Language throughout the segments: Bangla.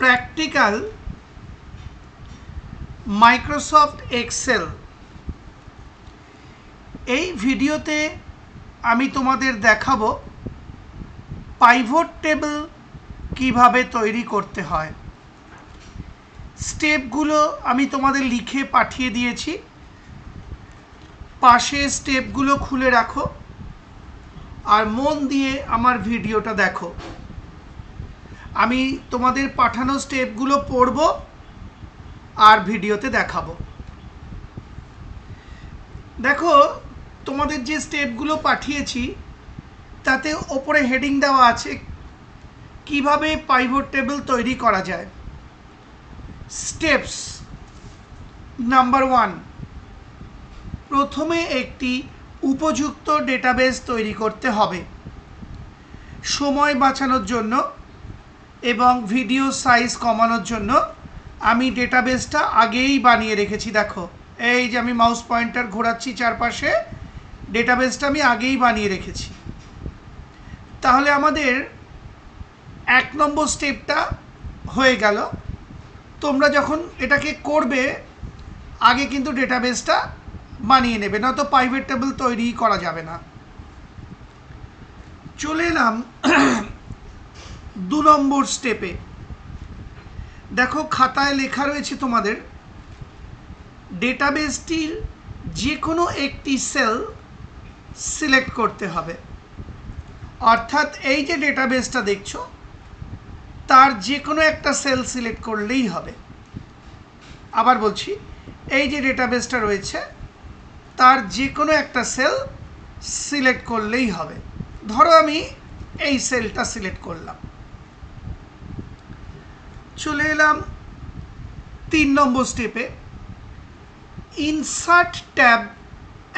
প্র্যাকটিক্যাল মাইক্রোসফট এক্সেল এই ভিডিওতে আমি তোমাদের দেখাবো পাইভট টেবিল কিভাবে তৈরি করতে হয় স্টেপগুলো আমি তোমাদের লিখে পাঠিয়ে দিয়েছি পাশে স্টেপগুলো খুলে রাখো আর মন দিয়ে আমার ভিডিওটা দেখো আমি তোমাদের পাঠানো স্টেপগুলো পড়ব আর ভিডিওতে দেখাবো দেখো তোমাদের যে স্টেপগুলো পাঠিয়েছি তাতে ওপরে হেডিং দেওয়া আছে কিভাবে পাইভট টেবিল তৈরি করা যায় স্টেপস নাম্বার ওয়ান প্রথমে একটি উপযুক্ত ডেটাবেস তৈরি করতে হবে সময় বাঁচানোর জন্য এবং ভিডিও সাইজ কমানোর জন্য আমি ডেটাবেসটা আগেই বানিয়ে রেখেছি দেখো এই যে আমি মাউস পয়েন্টার ঘোরাচ্ছি চারপাশে ডেটাবেসটা আমি আগেই বানিয়ে রেখেছি তাহলে আমাদের এক নম্বর স্টেপটা হয়ে গেল তোমরা যখন এটাকে করবে আগে কিন্তু ডেটাবেসটা বানিয়ে নেবে না তো প্রাইভেট টেবিল তৈরি করা যাবে না চলে এলাম দু নম্বর স্টেপে দেখো খাতায় লেখা রয়েছে তোমাদের ডেটাবেসটির যে কোনো একটি সেল সিলেক্ট করতে হবে অর্থাৎ এই যে ডেটাবেসটা দেখছো তার যে কোনো একটা সেল সিলেক্ট করলেই হবে আবার বলছি এই যে ডেটাবেসটা রয়েছে তার যে কোনো একটা সেল সিলেক্ট করলেই হবে ধরো আমি এই সেলটা সিলেক্ট করলাম চলে এলাম তিন নম্বর স্টেপে ইনসার্ট ট্যাব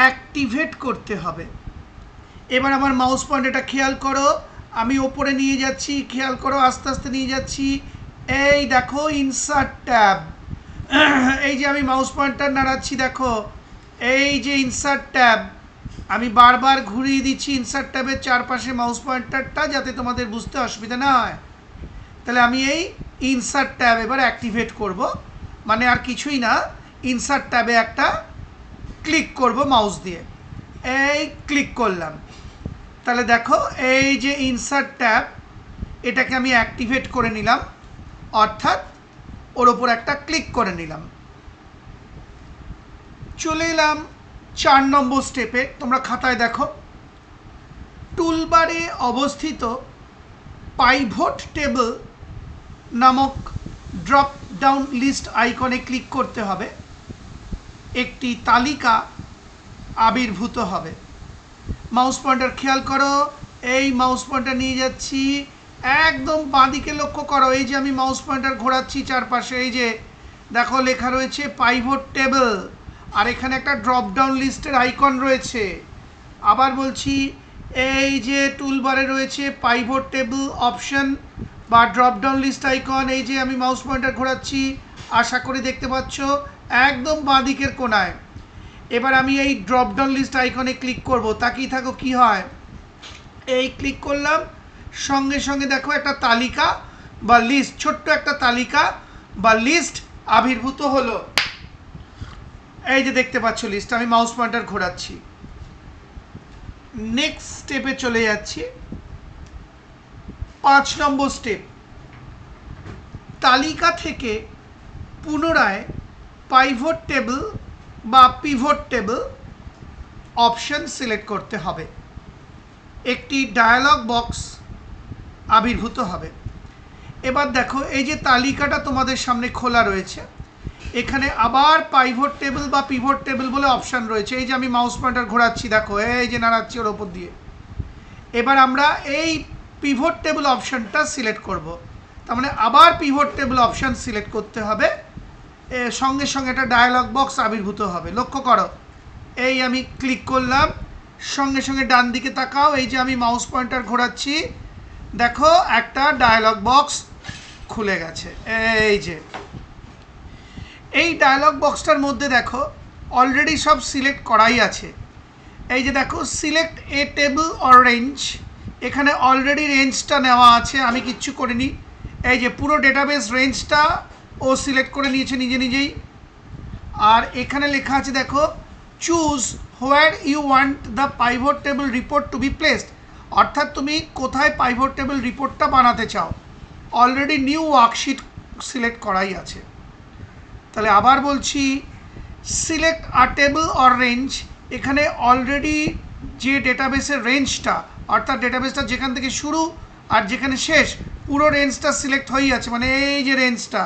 অ্যাক্টিভেট করতে হবে এবার আমার মাউস পয়েন্ট এটা খেয়াল করো আমি ওপরে নিয়ে যাচ্ছি খেয়াল করো আস্তে আস্তে নিয়ে যাচ্ছি এই দেখো ইনসার্ট ট্যাব এই যে আমি মাউস পয়েন্টটা নাড়াচ্ছি দেখো এই যে ইনসার্ট ট্যাব আমি বারবার ঘুরিয়ে দিচ্ছি ইনসার্ট ট্যাবের চারপাশে মাউস পয়েন্টারটা যাতে তোমাদের বুঝতে অসুবিধা না হয় তাহলে আমি এই ইনসার্ট ট্যাব এবার অ্যাক্টিভেট করব মানে আর কিছুই না ইনসার্ট ট্যাবে একটা ক্লিক করব মাউস দিয়ে এই ক্লিক করলাম তাহলে দেখো এই যে ইনসার্ট ট্যাব এটাকে আমি অ্যাক্টিভেট করে নিলাম অর্থাৎ ওর ওপর একটা ক্লিক করে নিলাম চলে এলাম চার নম্বর স্টেপে তোমরা খাতায় দেখো টুলবারে অবস্থিত পাইভট টেবল নামক ড্রপ ডাউন লিস্ট আইকনে ক্লিক করতে হবে একটি তালিকা আবির্ভূত হবে মাউস পয়েন্টার খেয়াল করো এই মাউস পয়েন্টার নিয়ে যাচ্ছি একদম বাঁদিকে লক্ষ্য করো এই যে আমি মাউস পয়েন্টার ঘোরাচ্ছি চারপাশে এই যে দেখো লেখা রয়েছে পাইভট টেবল আর এখানে একটা ড্রপ ডাউন লিস্টের আইকন রয়েছে আবার বলছি এই যে টুলবারে রয়েছে পাইভট টেবল অপশন বা ড্রপডাউন লিস্ট আইকন এই যে আমি মাউস পয়েন্টার ঘোরাচ্ছি আশা করি দেখতে পাচ্ছ একদম বাঁ দিকের কোনায় এবার আমি এই ড্রপডাউন লিস্ট আইকনে ক্লিক করব তাকিয়ে থাকো কি হয় এই ক্লিক করলাম সঙ্গে সঙ্গে দেখো একটা তালিকা বা লিস্ট ছোট্ট একটা তালিকা বা লিস্ট আবির্ভূত হলো এই যে দেখতে পাচ্ছ লিস্ট আমি মাউস পয়েন্টার ঘোরাচ্ছি নেক্সট স্টেপে চলে যাচ্ছি পাঁচ নম্বর স্টেপ তালিকা থেকে পুনরায় পাইভট টেবল বা পিভট টেবল অপশন সিলেক্ট করতে হবে একটি ডায়ালগ বক্স আবির্ভূত হবে এবার দেখো এই যে তালিকাটা তোমাদের সামনে খোলা রয়েছে এখানে আবার পাইভট টেবল বা পিভট টেবল বলে অপশান রয়েছে এই যে আমি মাউস পয়েন্টার ঘোরাচ্ছি দেখো এই যে নাড়াচ্ছি ওর ওপর দিয়ে এবার আমরা এই পিভট টেবিল অপশানটা সিলেক্ট করব। তার মানে আবার পিভট টেবিল অপশান সিলেক্ট করতে হবে সঙ্গে সঙ্গে একটা ডায়ালগ বক্স আবির্ভূত হবে লক্ষ্য করো এই আমি ক্লিক করলাম সঙ্গে সঙ্গে ডান দিকে তাকাও এই যে আমি মাউস পয়েন্টার ঘোরাচ্ছি দেখো একটা ডায়ালগ বক্স খুলে গেছে এই যে এই ডায়ালগ বক্সটার মধ্যে দেখো অলরেডি সব সিলেক্ট করাই আছে এই যে দেখো সিলেক্ট এ টেবিল অরেঞ্জ এখানে অলরেডি রেঞ্জটা নেওয়া আছে আমি কিচ্ছু করিনি এই যে পুরো ডেটাবেস রেঞ্জটা ও সিলেক্ট করে নিয়েছে নিজে নিজেই আর এখানে লেখা আছে দেখো choose where you want the pivot table report to be placed অর্থাৎ তুমি কোথায় পাইভোট টেবিল রিপোর্টটা বানাতে চাও অলরেডি নিউ ওয়ার্কশিট সিলেক্ট করাই আছে তাহলে আবার বলছি select a table or range এখানে অলরেডি যে ডেটাবেসের রেঞ্জটা অর্থাৎ ডেটাবেসটা যেখান থেকে শুরু আর যেখানে শেষ পুরো রেঞ্জটা সিলেক্ট হয়েই আছে মানে এই যে রেঞ্জটা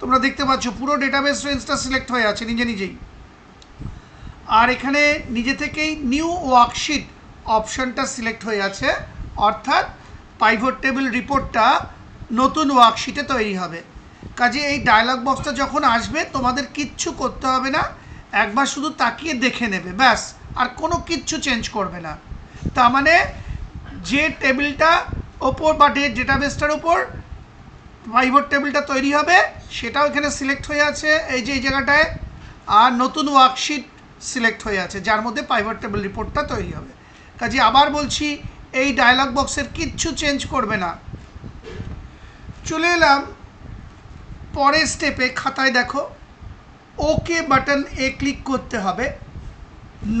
তোমরা দেখতে পাচ্ছ পুরো ডেটাবেস রেঞ্জটা সিলেক্ট হয়ে আছে নিজে নিজেই আর এখানে নিজে থেকেই নিউ ওয়ার্কশিট অপশনটা সিলেক্ট হয়ে আছে অর্থাৎ পাইভট টেবিল রিপোর্টটা নতুন ওয়ার্কশিটে তৈরি হবে কাজে এই ডায়লগ বক্সটা যখন আসবে তোমাদের কিচ্ছু করতে হবে না একবার শুধু তাকিয়ে দেখে নেবে ব্যাস আর কোনো কিচ্ছু চেঞ্জ করবে না তার মানে যে টেবিলটা ওপর বা ডেটাবেসটার ওপর পাইভট টেবিলটা তৈরি হবে সেটাও এখানে সিলেক্ট হয়ে আছে এই যে এই জায়গাটায় আর নতুন ওয়ার্কশিট সিলেক্ট হয়ে আছে যার মধ্যে পাইভট টেবিল রিপোর্টটা তৈরি হবে কাজে আবার বলছি এই ডায়লগ বক্সের কিচ্ছু চেঞ্জ করবে না চলে এলাম পরের স্টেপে খাতায় দেখো ওকে বাটন এ ক্লিক করতে হবে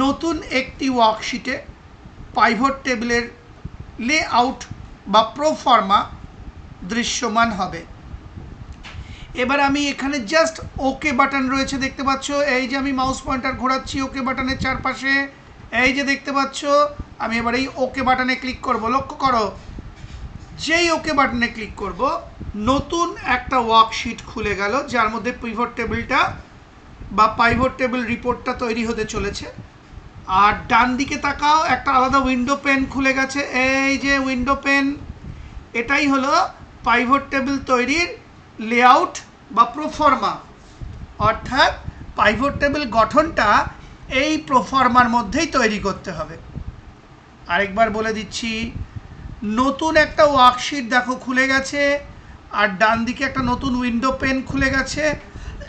নতুন একটি ওয়ার্কশিটে পাইভট টেবিলের লেআউট বা প্রোফর্মা দৃশ্যমান হবে এবার আমি এখানে জাস্ট ওকে বাটন রয়েছে দেখতে পাচ্ছ এই যে আমি মাউস পয়েন্টার ঘোরাচ্ছি ওকে বাটনের চারপাশে এই যে দেখতে পাচ্ছ আমি এবার এই ওকে বাটনে ক্লিক করব লক্ষ্য করো যেই ওকে বাটনে ক্লিক করব নতুন একটা ওয়ার্কশিট খুলে গেল যার মধ্যে পিভট টেবিলটা বা পাইভট টেবিল রিপোর্টটা তৈরি হতে চলেছে আর ডান দিকে তাকাও একটা আলাদা উইন্ডো পেন খুলে গেছে এই যে উইন্ডো পেন এটাই হলো পাইভট টেবিল তৈরির লেআউট বা প্রোফর্মা অর্থাৎ পাইভট টেবিল গঠনটা এই প্রোফর্মার মধ্যেই তৈরি করতে হবে আরেকবার বলে দিচ্ছি নতুন একটা ওয়ার্কশিট দেখো খুলে গেছে আর ডান দিকে একটা নতুন উইন্ডো পেন খুলে গেছে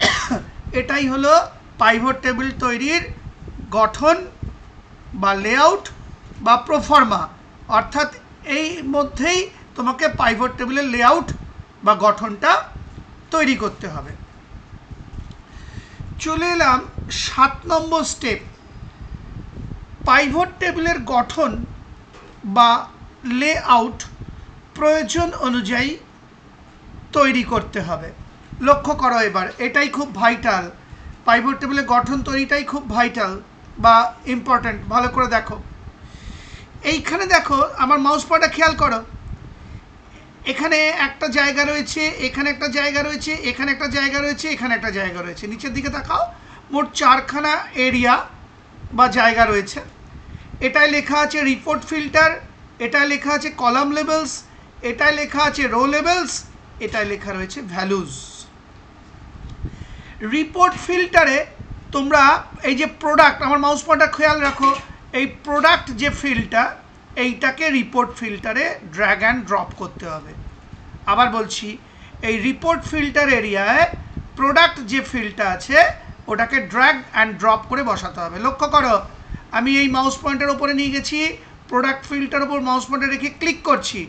এটাই হলো পাইভট টেবিল তৈরির গঠন বা লেআউট বা প্রোফর্মা অর্থাৎ এই মধ্যেই তোমাকে পাইভট টেবিলের লেআউট বা গঠনটা তৈরি করতে হবে চলে এলাম সাত নম্বর স্টেপ পাইভট টেবিলের গঠন বা লেআউট প্রয়োজন অনুযায়ী তৈরি করতে হবে লক্ষ্য করো এবার এটাই খুব ভাইটাল পাইভট টেবিলের গঠন তৈরিটাই খুব ভাইটাল বা ইম্পর্ট্যান্ট ভালো করে দেখো এইখানে দেখো আমার মাউস পটা খেয়াল করো এখানে একটা জায়গা রয়েছে এখানে একটা জায়গা রয়েছে এখানে একটা জায়গা রয়েছে এখানে একটা জায়গা রয়েছে নিচের দিকে তাকাও মোট চারখানা এরিয়া বা জায়গা রয়েছে এটায় লেখা আছে রিপোর্ট ফিল্টার এটায় লেখা আছে কলাম লেভেলস এটায় লেখা আছে রো লেভেলস এটায় লেখা রয়েছে ভ্যালুজ রিপোর্ট ফিল্টারে তোমরা এই যে প্রোডাক্ট আমার মাউস পয়েন্টটা খেয়াল রাখো এই প্রোডাক্ট যে ফিল্ডটা এইটাকে রিপোর্ট ফিল্টারে ড্র্যাগ অ্যান্ড ড্রপ করতে হবে আবার বলছি এই রিপোর্ট ফিল্টার এরিয়ায় প্রোডাক্ট যে ফিল্ডটা আছে ওটাকে ড্র্যাগ অ্যান্ড ড্রপ করে বসাতে হবে লক্ষ্য করো আমি এই মাউস পয়েন্টের ওপরে নিয়ে গেছি প্রোডাক্ট ফিল্ডটার ওপর মাউস পয়েন্টে রেখে ক্লিক করছি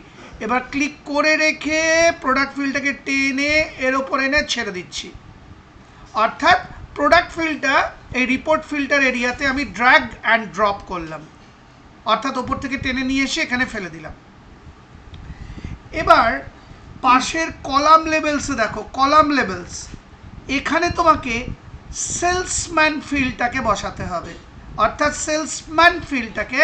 এবার ক্লিক করে রেখে প্রোডাক্ট ফিল্ডটাকে টেনে এর ওপর এনে ছেড়ে দিচ্ছি অর্থাৎ প্রোডাক্ট ফিল্ডটা এই রিপোর্ট ফিল্টার এরিয়াতে আমি ড্র্যাগ অ্যান্ড ড্রপ করলাম অর্থাৎ ওপর থেকে টেনে নিয়ে এসে এখানে ফেলে দিলাম এবার পাশের কলাম লেভেলসে দেখো কলাম লেভেলস এখানে তোমাকে সেলসম্যান ফিল্ডটাকে বসাতে হবে অর্থাৎ সেলসম্যান ফিল্ডটাকে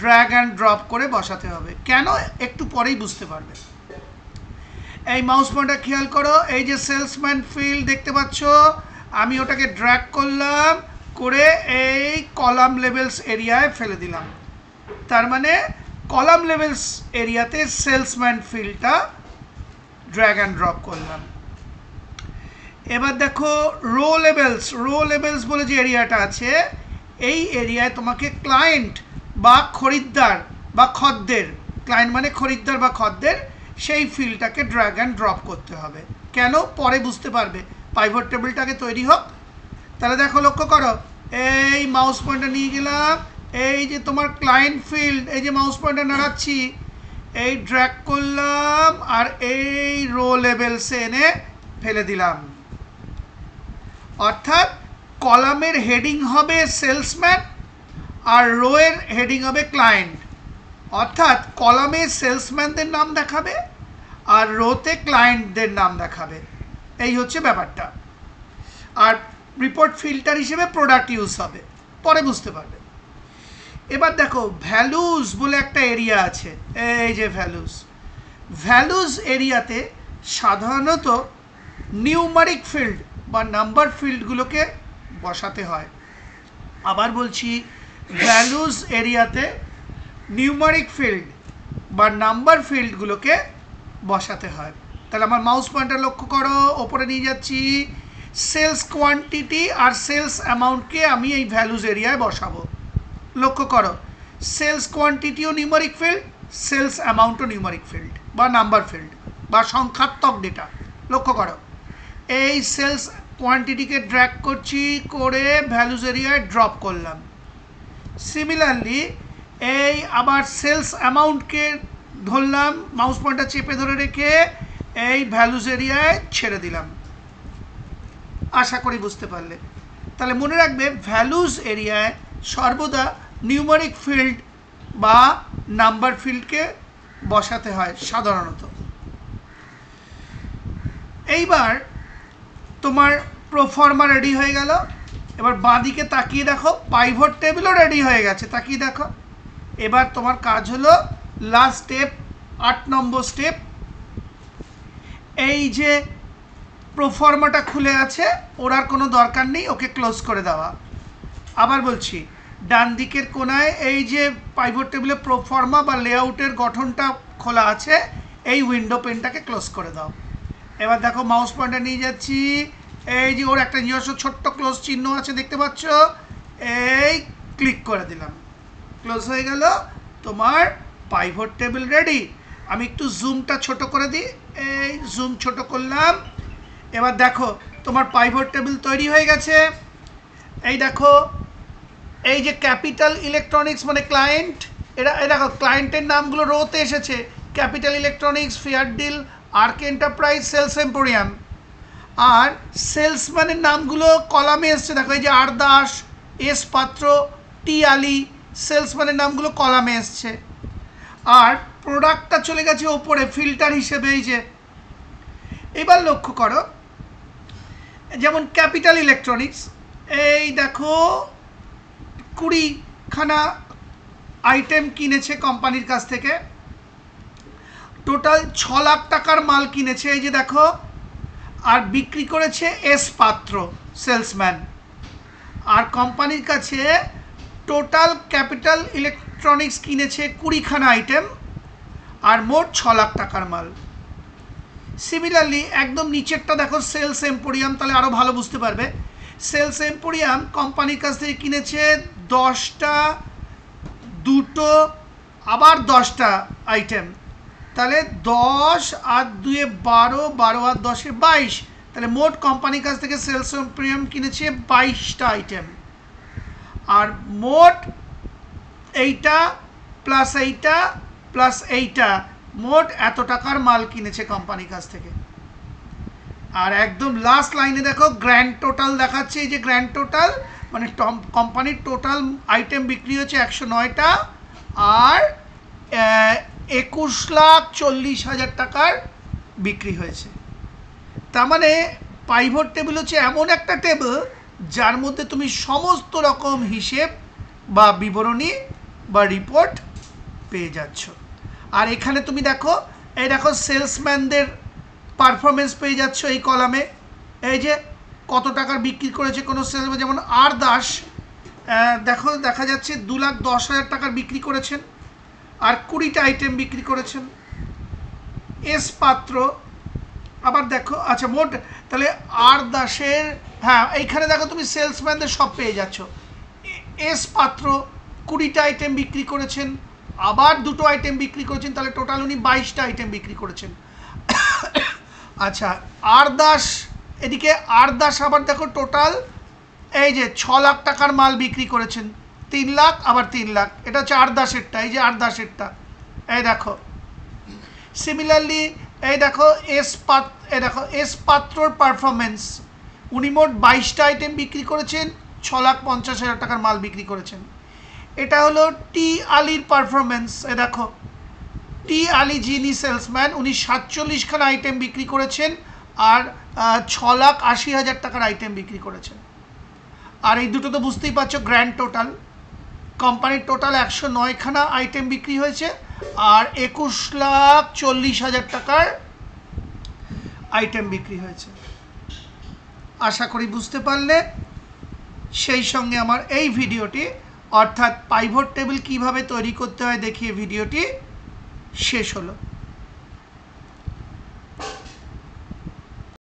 ড্র্যাগ অ্যান্ড ড্রপ করে বসাতে হবে কেন একটু পরেই বুঝতে পারবে এই মাউস পয়েন্টটা খেয়াল করো এই যে সেলসম্যান ফিল্ড দেখতে পাচ্ছ আমি ওটাকে ড্র্যাক করলাম করে এই কলাম লেভেলস এরিয়ায় ফেলে দিলাম তার মানে কলাম লেভেলস এরিয়াতে সেলসম্যান ফিল্ডটা ড্র্যাগ অ্যান্ড ড্রপ করলাম এবার দেখো রো লেভেলস রো লেভেলস বলে যে এরিয়াটা আছে এই এরিয়ায় তোমাকে ক্লায়েন্ট বা খরিদ্দার বা খদ্দের ক্লায়েন্ট মানে খরিদ্দার বা খদ্দের সেই ফিল্ডটাকে ড্র্যাগ অ্যান্ড ড্রপ করতে হবে কেন পরে বুঝতে পারবে পাইভট টেবিলটাকে তৈরি হোক তাহলে দেখো লক্ষ্য করো এই মাউস পয়েন্টটা নিয়ে গেলাম এই যে তোমার ক্লায়েন্ট ফিল্ড এই যে মাউস পয়েন্টটা নাড়াচ্ছি এই ড্র্যাক করলাম আর এই রো লেভেলসে এনে ফেলে দিলাম অর্থাৎ কলামের হেডিং হবে সেলসম্যান আর রোয়ের হেডিং হবে ক্লায়েন্ট অর্থাৎ কলামে সেলসম্যানদের নাম দেখাবে আর রোতে ক্লায়েন্টদের নাম দেখাবে এই হচ্ছে ব্যাপারটা আর রিপোর্ট ফিল্টার হিসেবে প্রোডাক্ট ইউজ হবে পরে বুঝতে পারবে এবার দেখো ভ্যালুজ বলে একটা এরিয়া আছে এই যে ভ্যালুজ ভ্যালুজ এরিয়াতে সাধারণত নিউমারিক ফিল্ড বা নাম্বার ফিল্ডগুলোকে বসাতে হয় আবার বলছি ভ্যালুজ এরিয়াতে নিউমারিক ফিল্ড বা নাম্বার ফিল্ডগুলোকে বসাতে হয় তাহলে আমার মাউস পয়েন্টটা লক্ষ্য করো ওপরে নিয়ে যাচ্ছি সেলস কোয়ান্টিটি আর সেলস অ্যামাউন্টকে আমি এই ভ্যালুজ এরিয়ায় বসাবো লক্ষ্য করো সেলস কোয়ান্টিটিও নিউমারিক ফিল্ড সেলস অ্যামাউন্টও নিউমারিক ফিল্ড বা নাম্বার ফিল্ড বা সংখ্যাত্মক ডেটা লক্ষ্য করো এই সেলস কোয়ান্টিটিকে ড্র্যাক করছি করে ভ্যালুজ এরিয়ায় ড্রপ করলাম সিমিলারলি এই আবার সেলস অ্যামাউন্টকে ধরলাম মাউস পয়েন্টটা চেপে ধরে রেখে এই ভ্যালুজ এরিয়ায় ছেড়ে দিলাম আশা করি বুঝতে পারলে তাহলে মনে রাখবে ভ্যালুজ এরিয়ায় সর্বদা নিউমারিক ফিল্ড বা নাম্বার ফিল্ডকে বসাতে হয় সাধারণত এইবার তোমার প্রোফর্মা রেডি হয়ে গেল এবার বাঁদিকে তাকিয়ে দেখো পাইভট টেবিলও রেডি হয়ে গেছে তাকিয়ে দেখো এবার তোমার কাজ হলো লাস্ট স্টেপ আট নম্বর স্টেপ এই যে প্রোফর্মাটা খুলে আছে ওর আর কোনো দরকার নেই ওকে ক্লোজ করে দেওয়া আবার বলছি ডান দিকের কোনায় এই যে পাইভট টেবিলে প্রোফর্মা বা লেআউটের গঠনটা খোলা আছে এই উইন্ডো পেনটাকে ক্লোজ করে দাও এবার দেখো মাউস পয়েন্টার নিয়ে যাচ্ছি এই যে ওর একটা নিজস্ব ছোট্ট ক্লোজ চিহ্ন আছে দেখতে পাচ্ছ এই ক্লিক করে দিলাম ক্লোজ হয়ে গেল তোমার পাইভট টেবিল রেডি আমি একটু জুমটা ছোট করে দিই এই জুম ছোট করলাম এবার দেখো তোমার পাইভট টেবিল তৈরি হয়ে গেছে এই দেখো এই যে ক্যাপিটাল ইলেকট্রনিক্স মানে ক্লায়েন্ট এরা এই দেখো ক্লায়েন্টের নামগুলো রোতে এসেছে capital electronics fair deal arc enterprise sales emporium আর সেলসম্যানের নামগুলো কলামে এসছে দেখো এই যে আর দাস এস পাত্র টি আলি সেলসম্যানের নামগুলো কলামে এসছে আর প্রোডাক্টটা চলে গেছে ওপরে ফিল্টার হিসেবে এই যে এবার লক্ষ্য করো যেমন ক্যাপিটাল ইলেকট্রনিক্স এই দেখো কুড়িখানা আইটেম কিনেছে কোম্পানির কাছ থেকে টোটাল ছ লাখ টাকার মাল কিনেছে এই যে দেখো আর বিক্রি করেছে এস পাত্র সেলসম্যান আর কোম্পানির কাছে টোটাল ক্যাপিটাল ইলেকট্রনিক্স কিনেছে কুড়িখানা আইটেম আর মোট ছ লাখ টাকার মাল সিমিলারলি একদম নিচেরটা দেখো সেলস এম্পোরিয়াম তাহলে আরও ভালো বুঝতে পারবে সেলস এম্পোরিয়াম কোম্পানির কাছ থেকে কিনেছে দশটা দুটো আবার দশটা আইটেম তাহলে দশ আর দুয়ে বারো বারো আর দশে বাইশ তাহলে মোট কোম্পানির কাছ থেকে সেলস এম্পোরিয়াম কিনেছে বাইশটা আইটেম আর মোট এইটা প্লাস এইটা প্লাস এইটা মোট এত টাকার মাল কিনেছে কোম্পানির কাছ থেকে আর একদম লাস্ট লাইনে দেখো গ্র্যান্ড টোটাল দেখাচ্ছে এই যে গ্র্যান্ড টোটাল মানে কোম্পানির টোটাল আইটেম বিক্রি হচ্ছে একশো নয়টা আর একুশ লাখ চল্লিশ হাজার টাকার বিক্রি হয়েছে তার মানে পাইভট টেবিল হচ্ছে এমন একটা টেবিল যার মধ্যে তুমি সমস্ত রকম হিসেব বা বিবরণী বা রিপোর্ট পেয়ে যাচ্ছ আর এখানে তুমি দেখো এই দেখো সেলসম্যানদের পারফরমেন্স পেয়ে যাচ্ছ এই কলামে এই যে কত টাকার বিক্রি করেছে কোনো সেলসম্যান যেমন আর দাস দেখো দেখা যাচ্ছে দু লাখ দশ হাজার টাকার বিক্রি করেছেন আর কুড়িটা আইটেম বিক্রি করেছেন এস পাত্র আবার দেখো আচ্ছা মোট তাহলে আর দাসের হ্যাঁ এইখানে দেখো তুমি সেলসম্যানদের সব পেয়ে যাচ্ছ এস পাত্র কুড়িটা আইটেম বিক্রি করেছেন আবার দুটো আইটেম বিক্রি করেছেন তাহলে টোটাল উনি বাইশটা আইটেম বিক্রি করেছেন আচ্ছা আর দাস এদিকে আর দাস আবার দেখো টোটাল এই যে ছ লাখ টাকার মাল বিক্রি করেছেন তিন লাখ আবার তিন লাখ এটা হচ্ছে আর দাসেরটা এই যে আর দাসেরটা এই দেখো সিমিলারলি এই দেখো এস পাত এই দেখো এস পাত্রর পারফরমেন্স উনি মোট বাইশটা আইটেম বিক্রি করেছেন ছ লাখ পঞ্চাশ হাজার টাকার মাল বিক্রি করেছেন এটা হলো টি আলির পারফরমেন্স এ দেখো টি আলি যিনি সেলসম্যান উনি সাতচল্লিশখানা আইটেম বিক্রি করেছেন আর ছ লাখ আশি হাজার টাকার আইটেম বিক্রি করেছেন আর এই দুটো তো বুঝতেই পারছো গ্র্যান্ড টোটাল কোম্পানির টোটাল একশো নয়খানা আইটেম বিক্রি হয়েছে আর একুশ লাখ চল্লিশ হাজার টাকার আইটেম বিক্রি হয়েছে আশা করি বুঝতে পারলে সেই সঙ্গে আমার এই ভিডিওটি অর্থাৎ পাইভট টেবিল কিভাবে তৈরি করতে হয় দেখিয়ে ভিডিওটি শেষ হলো